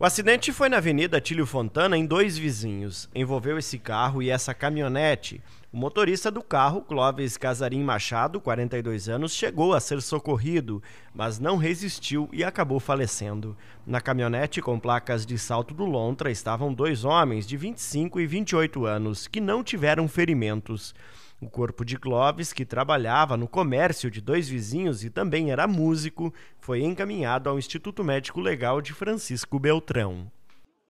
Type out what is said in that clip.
O acidente foi na Avenida Tílio Fontana, em dois vizinhos. Envolveu esse carro e essa caminhonete. O motorista do carro, Clóvis Casarim Machado, 42 anos, chegou a ser socorrido, mas não resistiu e acabou falecendo. Na caminhonete com placas de salto do Lontra estavam dois homens de 25 e 28 anos que não tiveram ferimentos. O corpo de Clovis, que trabalhava no comércio de dois vizinhos e também era músico, foi encaminhado ao Instituto Médico Legal de Francisco Beltrão.